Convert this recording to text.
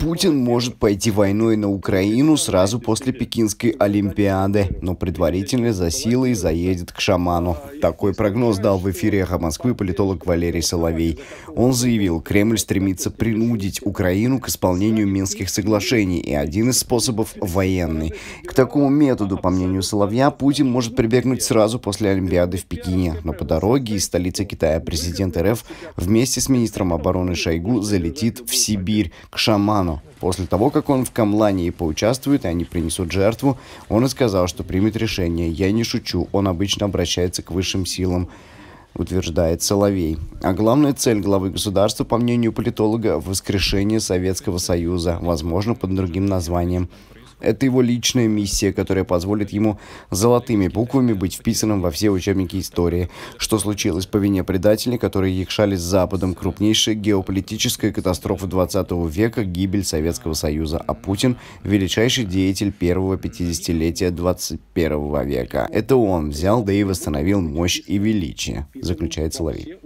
Путин может пойти войной на Украину сразу после Пекинской Олимпиады, но предварительно за силой заедет к шаману. Такой прогноз дал в эфире «Эхо Москвы» политолог Валерий Соловей. Он заявил, Кремль стремится принудить Украину к исполнению Минских соглашений, и один из способов – военный. К такому методу, по мнению Соловья, Путин может прибегнуть сразу после Олимпиады в Пекине. Но по дороге из столицы Китая президент РФ вместе с министром обороны Шойгу залетит в Сибирь, к шаману Камлану. После того, как он в Камлане и поучаствует, и они принесут жертву, он и сказал, что примет решение. Я не шучу, он обычно обращается к высшим силам утверждает Соловей. А главная цель главы государства, по мнению политолога, воскрешение Советского Союза, возможно, под другим названием это его личная миссия, которая позволит ему золотыми буквами быть вписанным во все учебники истории, что случилось по вине предателей, которые якшали с Западом, крупнейшая геополитическая катастрофа 20 века, гибель Советского Союза, а Путин – величайший деятель первого пятидесятилетия летия 21 века. Это он взял, да и восстановил мощь и величие, заключает Соловей.